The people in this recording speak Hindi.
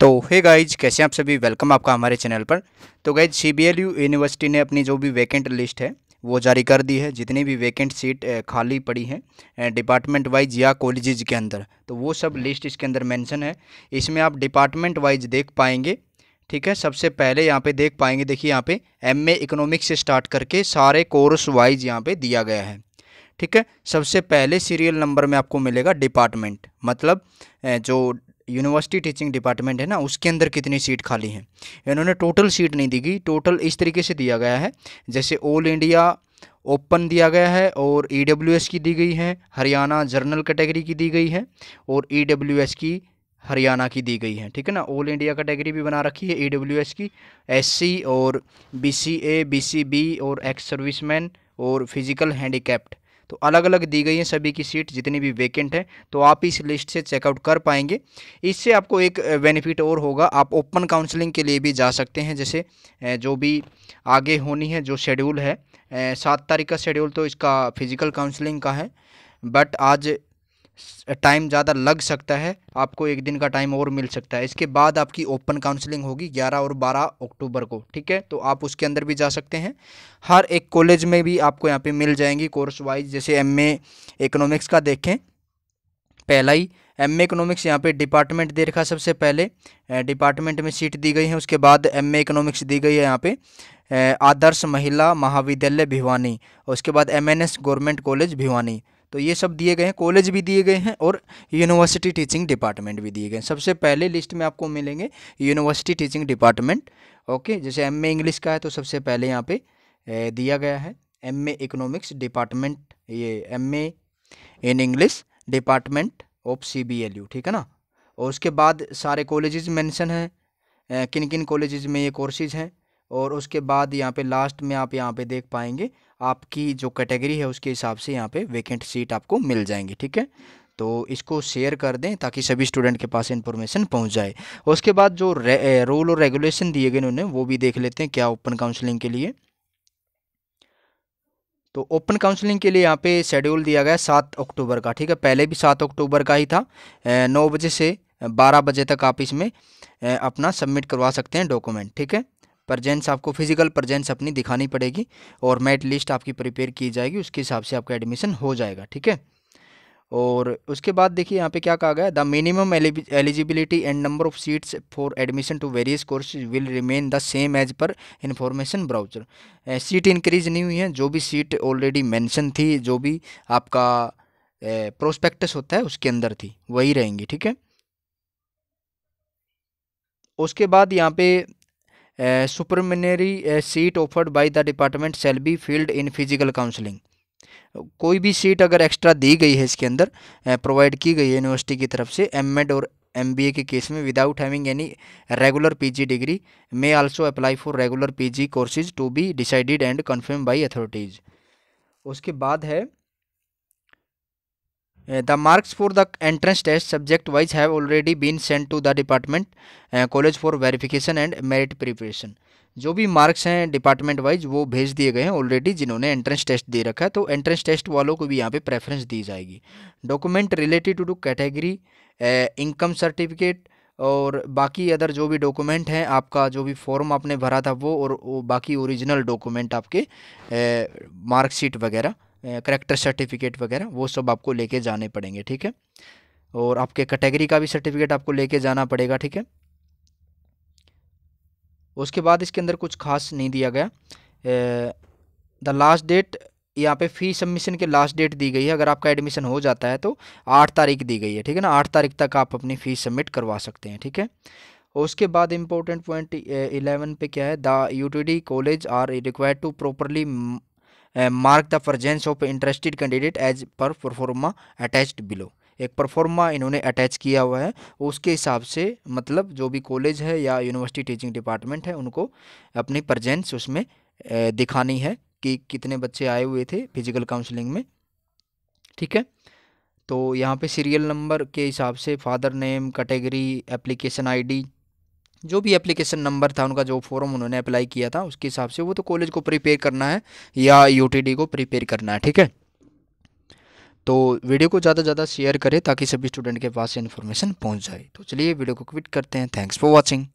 तो हे गाइज कैसे आप सभी वेलकम आपका हमारे चैनल पर तो गाइज सी यूनिवर्सिटी ने अपनी जो भी वैकेंट लिस्ट है वो जारी कर दी है जितनी भी वैकेंट सीट eh, खाली पड़ी हैं डिपार्टमेंट eh, वाइज या कॉलेज के अंदर तो वो सब लिस्ट इसके अंदर मेंशन है इसमें आप डिपार्टमेंट वाइज देख पाएंगे ठीक है सबसे पहले यहाँ पे देख पाएंगे देखिए यहाँ पे एम ए इकोनॉमिक्स से स्टार्ट करके सारे कोर्स वाइज यहाँ पे दिया गया है ठीक है सबसे पहले सीरियल नंबर में आपको मिलेगा डिपार्टमेंट मतलब eh, जो यूनिवर्सिटी टीचिंग डिपार्टमेंट है ना उसके अंदर कितनी सीट खाली हैं इन्होंने टोटल सीट नहीं दी गई टोटल इस तरीके से दिया गया है जैसे ऑल इंडिया ओपन दिया गया है और ई e की दी गई है हरियाणा जर्नल कैटेगरी की दी गई है और ई e की हरियाणा की दी गई है ठीक है ना ऑल इंडिया कैटेगरी भी बना रखी है ई e की एस और B C A B C B और एक्स सर्विसमैन और फिजिकल हैंडीकैप्ड तो अलग अलग दी गई हैं सभी की सीट जितनी भी वैकेंट है तो आप इस लिस्ट से चेकआउट कर पाएंगे इससे आपको एक बेनिफिट और होगा आप ओपन काउंसलिंग के लिए भी जा सकते हैं जैसे जो भी आगे होनी है जो शेड्यूल है सात तारीख का शेड्यूल तो इसका फिजिकल काउंसलिंग का है बट आज टाइम ज़्यादा लग सकता है आपको एक दिन का टाइम और मिल सकता है इसके बाद आपकी ओपन काउंसलिंग होगी 11 और 12 अक्टूबर को ठीक है तो आप उसके अंदर भी जा सकते हैं हर एक कॉलेज में भी आपको यहाँ पे मिल जाएंगी कोर्स वाइज जैसे एम इकोनॉमिक्स का देखें पहला ही एम ए इकोनॉमिक्स यहाँ पे डिपार्टमेंट दे रखा सबसे पहले डिपार्टमेंट में सीट दी गई है उसके बाद एम इकोनॉमिक्स दी गई है यहाँ पे आदर्श महिला महाविद्यालय भिवानी उसके बाद M N S government college Bhiwani तो ये सब दिए गए हैं कॉलेज भी दिए गए हैं और यूनिवर्सिटी टीचिंग डिपार्टमेंट भी दिए गए हैं सबसे पहले लिस्ट में आपको मिलेंगे यूनिवर्सिटी टीचिंग डिपार्टमेंट ओके जैसे एम ए इंग्लिश का है तो सबसे पहले यहाँ पे दिया गया है एम ए इकोनॉमिक्स डिपार्टमेंट ये M A in English department of C B L U ठीक है ना और उसके बाद सारे कॉलेजेस मैंशन हैं किन किन कॉलेजेस में ये कोर्सेज हैं और उसके बाद यहाँ पे लास्ट में आप यहाँ पे देख पाएंगे आपकी जो कैटेगरी है उसके हिसाब से यहाँ पे वैकेंट सीट आपको मिल जाएंगी ठीक है तो इसको शेयर कर दें ताकि सभी स्टूडेंट के पास इन्फॉर्मेशन पहुंच जाए उसके बाद जो रूल और रेगुलेशन दिए गए उन्होंने वो भी देख लेते हैं क्या ओपन काउंसलिंग के लिए तो ओपन काउंसलिंग के लिए यहाँ पे शेड्यूल दिया गया सात अक्टूबर का ठीक है पहले भी सात अक्टूबर का ही था नौ बजे से बारह बजे तक आप इसमें अपना सबमिट करवा सकते हैं डॉक्यूमेंट ठीक है प्रजेंस आपको फिजिकल प्रजेंस अपनी दिखानी पड़ेगी और मेरिट लिस्ट आपकी प्रिपेयर की जाएगी उसके हिसाब से आपका एडमिशन हो जाएगा ठीक है और उसके बाद देखिए यहाँ पे क्या कहा गया the minimum eligibility and number of seats for admission to various course will remain the same as per information brochure seat increase नहीं हुई है जो भी सीट ऑलरेडी मेंशन थी जो भी आपका प्रोस्पेक्टस eh, होता है उसके अंदर थी वही रहेंगी ठीक है उसके बाद यहाँ पे supernumerary seat offered by the department shall be filled in physical counselling कोई भी सीट अगर एक्स्ट्रा दी गई है इसके अंदर प्रोवाइड uh, की गई है यूनिवर्सिटी की तरफ से एम और एम के केस में without having any regular PG degree may also apply for regular PG courses to be decided and confirm by authorities उसके बाद है the marks for the entrance test subject wise have already been send to the department college for verification and merit preparation जो भी मार्क्स हैं डिपार्टमेंट वाइज वो भेज दिए गए हैं ऑलरेडी जिन्होंने एंट्रेंस टेस्ट दे रखा है तो एंट्रेंस टेस्ट वालों को भी यहाँ पे प्रेफरेंस दी जाएगी document related to to category income certificate और बाकी अदर जो भी डॉक्यूमेंट हैं आपका जो भी फॉर्म आपने भरा था वो और वो बाकी ओरिजिनल डॉक्यूमेंट आपके मार्कशीट uh, वगैरह करेक्टर सर्टिफिकेट वगैरह वो सब आपको लेके जाने पड़ेंगे ठीक है और आपके कैटेगरी का भी सर्टिफिकेट आपको लेके जाना पड़ेगा ठीक है उसके बाद इसके अंदर कुछ खास नहीं दिया गया द लास्ट डेट यहाँ पे फी सबमिशन के लास्ट डेट दी गई है अगर आपका एडमिशन हो जाता है तो आठ तारीख दी गई है ठीक है ना आठ तारीख तक आप अपनी फ़ीस सबमिट करवा सकते हैं ठीक है उसके बाद इम्पोर्टेंट पॉइंट इलेवन पे क्या है the U college are required to properly mark the presence of interested candidate as per proforma attached below एक परफॉर्मा इन्होंने अटैच किया हुआ है उसके हिसाब से मतलब जो भी कॉलेज है या यूनिवर्सिटी टीचिंग डिपार्टमेंट है उनको अपनी प्रजेंस उसमें दिखानी है कि कितने बच्चे आए हुए थे फिजिकल काउंसलिंग में ठीक है तो यहाँ पे सीरियल नंबर के हिसाब से father name category application ID जो भी एप्लीकेशन नंबर था उनका जो फॉर्म उन्होंने अप्लाई किया था उसके हिसाब से वो तो कॉलेज को प्रिपेयर करना है या यूटीडी को प्रिपेयर करना है ठीक है तो वीडियो को ज़्यादा से ज़्यादा शेयर करें ताकि सभी स्टूडेंट के पास इन्फॉर्मेशन पहुँच जाए तो चलिए वीडियो को क्विट करते हैं थैंक्स फॉर वॉचिंग